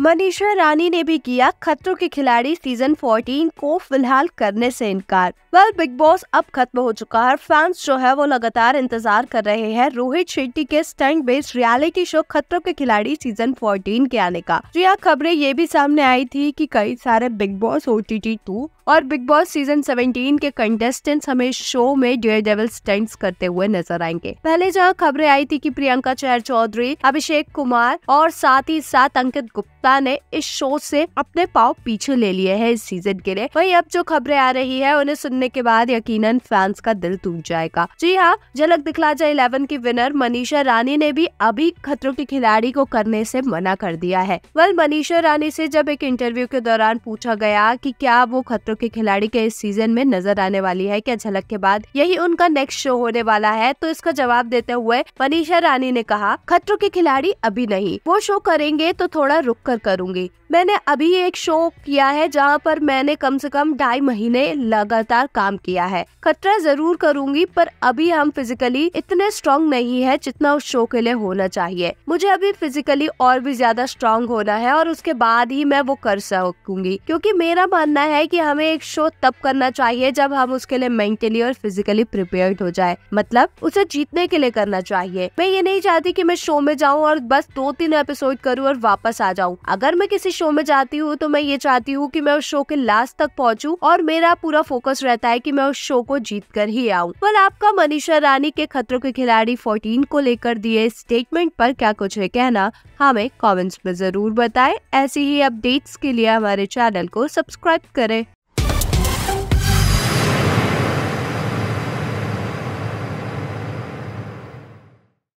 मनीषा रानी ने भी किया खतरों के खिलाड़ी सीजन 14 को फिलहाल करने से इनकार वेल बिग बॉस अब खत्म हो चुका है फैंस जो है वो लगातार इंतजार कर रहे हैं रोहित शेट्टी के स्टंट बेस्ड रियलिटी शो खतरों के खिलाड़ी सीजन 14 के आने का जो हाँ खबरें ये भी सामने आई थी कि कई सारे बिग बॉस ओ टी टी टू और बिग बॉस सीजन 17 के कंटेस्टेंट्स हमें शो में डेयर डेवल स्टंट्स करते हुए नजर आएंगे पहले जहाँ खबरें आई थी की प्रियंका चैर चौधरी अभिषेक कुमार और साथ ही साथ अंकित गुप्ता पाकिस्तान ने इस शो से अपने पाव पीछे ले लिए है इस सीजन के लिए वही अब जो खबरें आ रही है उन्हें सुनने के बाद यकीनन फैंस का दिल टूट जाएगा जी हाँ झलक दिखला जाए इलेवन की विनर मनीषा रानी ने भी अभी खतरों के खिलाड़ी को करने से मना कर दिया है वल मनीषा रानी से जब एक इंटरव्यू के दौरान पूछा गया कि क्या वो खतरों के खिलाड़ी के इस सीजन में नजर आने वाली है क्या झलक के बाद यही उनका नेक्स्ट शो होने वाला है तो इसका जवाब देते हुए मनीषा रानी ने कहा खतरों के खिलाड़ी अभी नहीं वो शो करेंगे तो थोड़ा रुक कर करूंगी मैंने अभी एक शो किया है जहाँ पर मैंने कम से कम ढाई महीने लगातार काम किया है खतरा जरूर करूंगी पर अभी हम फिजिकली इतने स्ट्रांग नहीं है जितना उस शो के लिए होना चाहिए मुझे अभी फिजिकली और भी ज्यादा स्ट्रांग होना है और उसके बाद ही मैं वो कर सकूंगी क्योंकि मेरा मानना है कि हमें एक शो तब करना चाहिए जब हम उसके लिए मेंटली और फिजिकली प्रिपेयर हो जाए मतलब उसे जीतने के लिए करना चाहिए मैं ये नहीं चाहती की मैं शो में जाऊँ और बस दो तीन एपिसोड करूँ और वापस आ जाऊँ अगर मैं किसी शो में जाती हूँ तो मैं ये चाहती हूँ कि मैं उस शो के लास्ट तक पहुँचू और मेरा पूरा फोकस रहता है की मैं उस शो को जीत कर ही आऊँ पर आपका मनीषा रानी के खतरों के खिलाड़ी फोर्टीन को लेकर दिए स्टेटमेंट पर क्या कुछ है कहना हमें कमेंट्स में जरूर बताएं ऐसी ही अपडेट्स के लिए हमारे चैनल को सब्सक्राइब करें